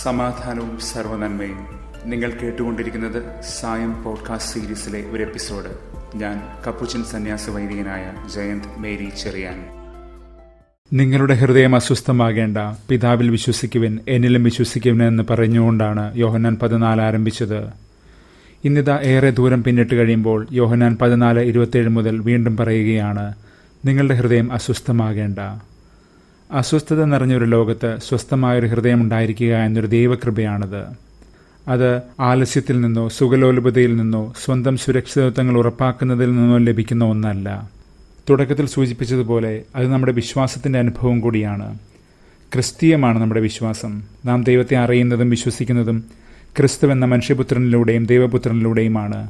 സമാധാനവും സർവനന്മയും നിങ്ങൾ കേട്ടുകൊണ്ടിരിക്കുന്നത് സായം പോഡ്കാസ്റ്റ് സീരീസിലെ ഒരു എപ്പിസോഡ് ഞാൻ കപ്പുച്ചൻ സന്യാസ വൈദികനായ ജയന്ത് മേരി ചെറിയാൻ നിങ്ങളുടെ ഹൃദയം അസ്വസ്ഥമാകേണ്ട പിതാവിൽ വിശ്വസിക്കുവിൻ എന്നിലും വിശ്വസിക്കുവിൻ എന്ന് പറഞ്ഞുകൊണ്ടാണ് യോഹനാൻ പതിനാല് ആരംഭിച്ചത് ഇന്നിതാ ഏറെ ദൂരം പിന്നിട്ട് കഴിയുമ്പോൾ യോഹനാൻ പതിനാല് ഇരുപത്തേഴ് മുതൽ വീണ്ടും പറയുകയാണ് നിങ്ങളുടെ ഹൃദയം അസ്വസ്ഥമാകേണ്ട അസ്വസ്ഥത നിറഞ്ഞൊരു ലോകത്ത് സ്വസ്ഥമായൊരു ഉണ്ടായിരിക്കുക എന്നൊരു ദൈവകൃപയാണത് അത് ആലസ്യത്തിൽ നിന്നോ സുഖലോലുപതയിൽ നിന്നോ സ്വന്തം സുരക്ഷിതത്വങ്ങൾ ഉറപ്പാക്കുന്നതിൽ നിന്നോ ലഭിക്കുന്ന ഒന്നല്ല തുടക്കത്തിൽ സൂചിപ്പിച്ചതുപോലെ അത് നമ്മുടെ വിശ്വാസത്തിൻ്റെ അനുഭവം കൂടിയാണ് ക്രിസ്തീയമാണ് നമ്മുടെ വിശ്വാസം നാം ദൈവത്തെ അറിയുന്നതും വിശ്വസിക്കുന്നതും ക്രിസ്തു എന്ന മനുഷ്യപുത്രനിലൂടെയും ദൈവപുത്രനിലൂടെയുമാണ്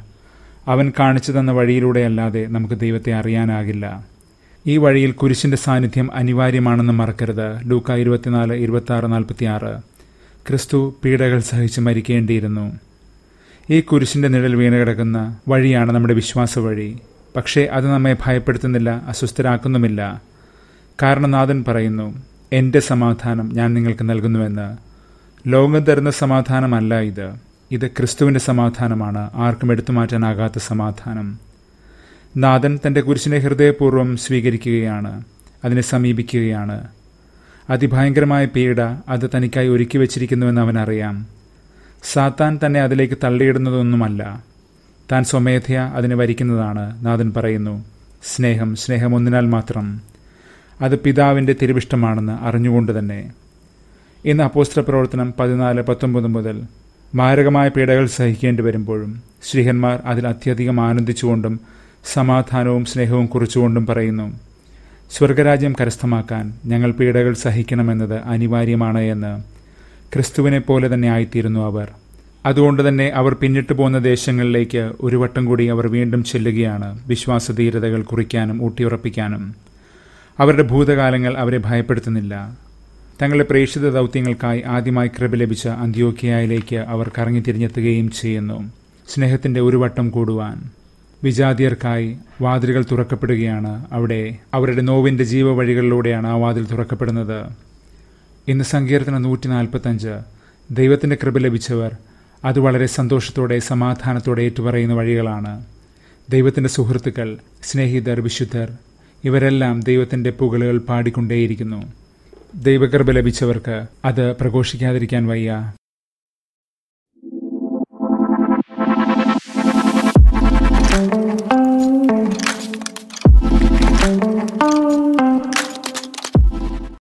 അവൻ കാണിച്ചു തന്ന വഴിയിലൂടെയല്ലാതെ നമുക്ക് ദൈവത്തെ അറിയാനാകില്ല ഈ വഴിയിൽ കുരിശിന്റെ സാന്നിധ്യം അനിവാര്യമാണെന്ന് മറക്കരുത് ലൂക്ക ഇരുപത്തിനാല് ഇരുപത്തി ആറ് ക്രിസ്തു പീഡകൾ സഹിച്ച് മരിക്കേണ്ടിയിരുന്നു ഈ കുരിശിന്റെ നിഴൽ വീണ് കിടക്കുന്ന വഴിയാണ് നമ്മുടെ വിശ്വാസ വഴി പക്ഷേ അത് നമ്മെ ഭയപ്പെടുത്തുന്നില്ല അസ്വസ്ഥരാക്കുന്നുമില്ല കാരണം പറയുന്നു എൻ്റെ സമാധാനം ഞാൻ നിങ്ങൾക്ക് നൽകുന്നുവെന്ന് ലോകം തരുന്ന സമാധാനമല്ല ഇത് ഇത് ക്രിസ്തുവിൻ്റെ സമാധാനമാണ് ആർക്കും എടുത്തു മാറ്റാനാകാത്ത സമാധാനം നാഥൻ തൻ്റെ കുരിശിനെ ഹൃദയപൂർവ്വം സ്വീകരിക്കുകയാണ് അതിനെ സമീപിക്കുകയാണ് അതിഭയങ്കരമായ പീഡ അത് തനിക്കായി ഒരുക്കി വച്ചിരിക്കുന്നുവെന്ന് അവനറിയാം സാത്താൻ തന്നെ അതിലേക്ക് തള്ളിയിടുന്നതൊന്നുമല്ല താൻ സ്വമേധയാ അതിനെ വരിക്കുന്നതാണ് നാഥൻ പറയുന്നു സ്നേഹം സ്നേഹം ഒന്നിനാൽ മാത്രം അത് പിതാവിൻ്റെ തിരുവിഷ്ടമാണെന്ന് അറിഞ്ഞുകൊണ്ട് തന്നെ ഇന്ന് അപ്പോസ്ത്ര പ്രവർത്തനം പതിനാല് പത്തൊമ്പത് മുതൽ മാരകമായ പീഡകൾ സഹിക്കേണ്ടി വരുമ്പോഴും ശ്രീഹന്മാർ അതിൽ അത്യധികം ആനന്ദിച്ചുകൊണ്ടും സമാധാനവും സ്നേഹവും കുറിച്ചുകൊണ്ടും പറയുന്നു സ്വർഗരാജ്യം കരസ്ഥമാക്കാൻ ഞങ്ങൾ പീഡകൾ സഹിക്കണമെന്നത് അനിവാര്യമാണ് എന്ന് ക്രിസ്തുവിനെ പോലെ തന്നെ ആയിത്തീരുന്നു അവർ അതുകൊണ്ട് തന്നെ അവർ പിന്നിട്ടു പോകുന്ന ദേശങ്ങളിലേക്ക് ഒരു വട്ടം കൂടി അവർ വീണ്ടും ചെല്ലുകയാണ് വിശ്വാസധീരതകൾ കുറിക്കാനും ഊട്ടിയുറപ്പിക്കാനും അവരുടെ ഭൂതകാലങ്ങൾ അവരെ ഭയപ്പെടുത്തുന്നില്ല തങ്ങളുടെ പ്രേക്ഷിത ദൗത്യങ്ങൾക്കായി ആദ്യമായി കൃപ ലഭിച്ച അന്ത്യോക്കിയായിലേക്ക് അവർ കറങ്ങി തിരിഞ്ഞെത്തുകയും ചെയ്യുന്നു സ്നേഹത്തിൻ്റെ ഒരു വട്ടം കൂടുവാൻ വിജാതിയർക്കായി വാതിലുകൾ തുറക്കപ്പെടുകയാണ് അവിടെ അവരുടെ നോവിൻ്റെ ജീവവഴികളിലൂടെയാണ് ആ വാതിൽ തുറക്കപ്പെടുന്നത് ഇന്ന് സങ്കീർത്തന നൂറ്റി നാൽപ്പത്തഞ്ച് ദൈവത്തിൻ്റെ കൃപ ലഭിച്ചവർ അത് വളരെ സന്തോഷത്തോടെ സമാധാനത്തോടെ ഏറ്റുപറയുന്ന വഴികളാണ് ദൈവത്തിൻ്റെ സുഹൃത്തുക്കൾ സ്നേഹിതർ വിശുദ്ധർ ഇവരെല്ലാം ദൈവത്തിൻ്റെ പുകളുകൾ പാടിക്കൊണ്ടേയിരിക്കുന്നു ദൈവകൃപ ലഭിച്ചവർക്ക് അത് പ്രഘോഷിക്കാതിരിക്കാൻ വയ്യ Thank you.